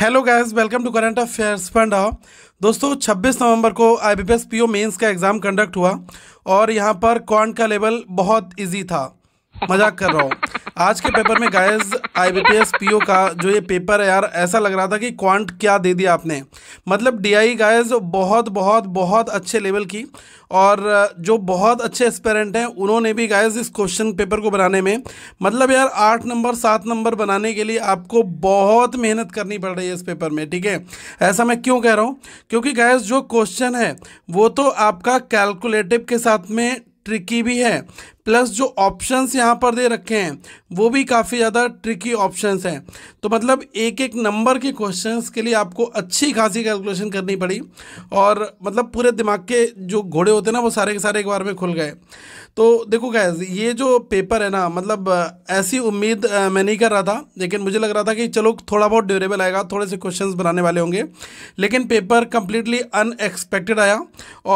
hello guys welcome to current affairs आओ दोस्तों 26 नवंबर को आईबीपीएस पीओ मेंस का एग्ज़ाम कंडक्ट हुआ और यहाँ पर कॉन्ट का लेवल बहुत इजी था मजाक कर रहा हूँ आज के पेपर में गायज आईबीपीएस पीओ का जो ये पेपर है यार ऐसा लग रहा था कि क्वांट क्या दे दिया आपने मतलब डीआई गायज बहुत बहुत बहुत अच्छे लेवल की और जो बहुत अच्छे एक्सपेरेंट हैं उन्होंने भी गायज इस क्वेश्चन पेपर को बनाने में मतलब यार आठ नंबर सात नंबर बनाने के लिए आपको बहुत मेहनत करनी पड़ रही है इस पेपर में ठीक है ऐसा मैं क्यों कह रहा हूँ क्योंकि गायज जो क्वेश्चन है वो तो आपका कैलकुलेटिव के साथ में ट्रिकी भी है प्लस जो ऑप्शंस यहाँ पर दे रखे हैं वो भी काफ़ी ज़्यादा ट्रिकी ऑप्शंस हैं तो मतलब एक एक नंबर के क्वेश्चंस के लिए आपको अच्छी खासी कैलकुलेशन करनी पड़ी और मतलब पूरे दिमाग के जो घोड़े होते हैं ना वो सारे के सारे एक बार में खुल गए तो देखो गैस ये जो पेपर है ना मतलब ऐसी उम्मीद मैं नहीं कर रहा था लेकिन मुझे लग रहा था कि चलो थोड़ा बहुत ड्यूरेबल आएगा थोड़े से क्वेश्चन बनाने वाले होंगे लेकिन पेपर कंप्लीटली अनएक्सपेक्टेड आया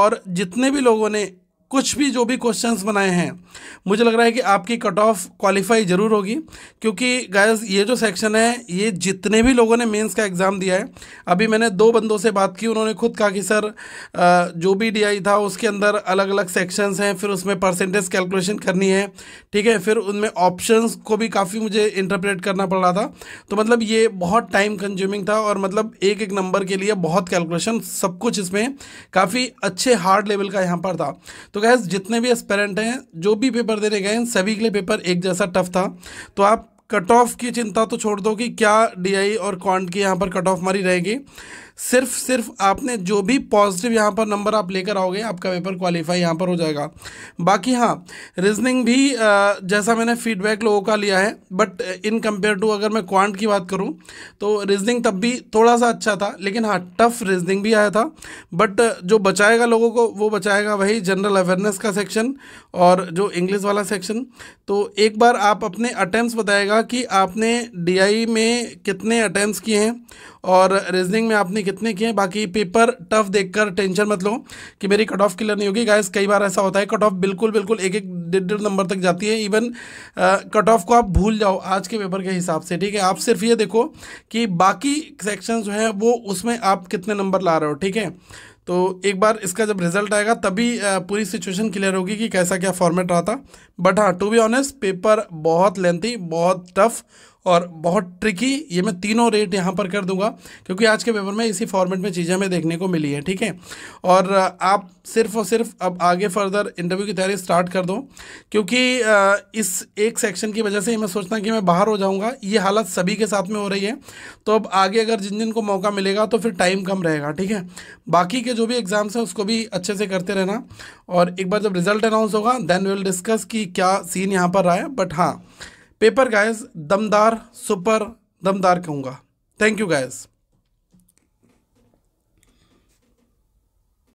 और जितने भी लोगों ने कुछ भी जो भी क्वेश्चंस बनाए हैं मुझे लग रहा है कि आपकी कट ऑफ क्वालिफाई ज़रूर होगी क्योंकि गायस ये जो सेक्शन है ये जितने भी लोगों ने मेंस का एग्ज़ाम दिया है अभी मैंने दो बंदों से बात की उन्होंने खुद कहा कि सर जो भी डीआई था उसके अंदर अलग अलग सेक्शंस हैं फिर उसमें परसेंटेज कैलकुलेशन करनी है ठीक है फिर उनमें ऑप्शन को भी काफ़ी मुझे इंटरप्रेट करना पड़ रहा था तो मतलब ये बहुत टाइम कंज्यूमिंग था और मतलब एक एक नंबर के लिए बहुत कैलकुलेशन सब कुछ इसमें काफ़ी अच्छे हार्ड लेवल का यहाँ पर था तो गैस जितने भी एस्पेरेंट हैं जो भी पेपर देने गए सभी के लिए पेपर एक जैसा टफ था तो आप कट ऑफ की चिंता तो छोड़ दो कि क्या डीआई और क्वांट की यहाँ पर कट ऑफ हमारी रहेगी सिर्फ सिर्फ आपने जो भी पॉजिटिव यहाँ पर नंबर आप लेकर आओगे आपका पेपर क्वालिफाई यहाँ पर हो जाएगा बाकी हाँ रीजनिंग भी जैसा मैंने फीडबैक लोगों का लिया है बट इन कंपेयर टू अगर मैं क्वांट की बात करूँ तो रीजनिंग तब भी थोड़ा सा अच्छा था लेकिन हाँ टफ रीजनिंग भी आया था बट जो बचाएगा लोगों को वो बचाएगा वही जनरल अवेयरनेस का सेक्शन और जो इंग्लिश वाला सेक्शन तो एक बार आप अपने अटैम्प्ट बताएगा बताइएगा कि आपने डीआई में कितने अटैम्प्ट किए हैं और रीजनिंग में आपने कितने किए हैं बाकी पेपर टफ देखकर टेंशन मत लो कि मेरी कट ऑफ क्लियर नहीं होगी गाइस कई बार ऐसा होता है कट ऑफ बिल्कुल बिल्कुल एक एक डेढ़ डेढ़ नंबर तक जाती है इवन कट ऑफ को आप भूल जाओ आज के पेपर के हिसाब से ठीक है आप सिर्फ ये देखो कि बाकी सेक्शन जो है वो उसमें आप कितने नंबर ला रहे हो ठीक है तो एक बार इसका जब रिजल्ट आएगा तभी पूरी सिचुएशन क्लियर होगी कि कैसा क्या फॉर्मेट रहा था बट हाँ टू बी ऑनेस्ट पेपर बहुत लेंथी बहुत टफ और बहुत ट्रिकी ये मैं तीनों रेट यहाँ पर कर दूंगा क्योंकि आज के पेपर में इसी फॉर्मेट में चीज़ें हमें देखने को मिली है ठीक है और आप सिर्फ और सिर्फ अब आगे फर्दर इंटरव्यू की तैयारी स्टार्ट कर दो क्योंकि इस एक सेक्शन की वजह से ही मैं सोचता कि मैं बाहर हो जाऊँगा ये हालत सभी के साथ में हो रही है तो अब आगे अगर जिन जिन को मौका मिलेगा तो फिर टाइम कम रहेगा ठीक है बाकी के जो भी एग्ज़ाम्स हैं उसको भी अच्छे से करते रहना और एक बार जब रिजल्ट अनाउंस होगा देन विल डिस्कस कि क्या सीन यहाँ पर रहा है बट हाँ पेपर गाइस दमदार सुपर दमदार कहूँगा थैंक यू गाइस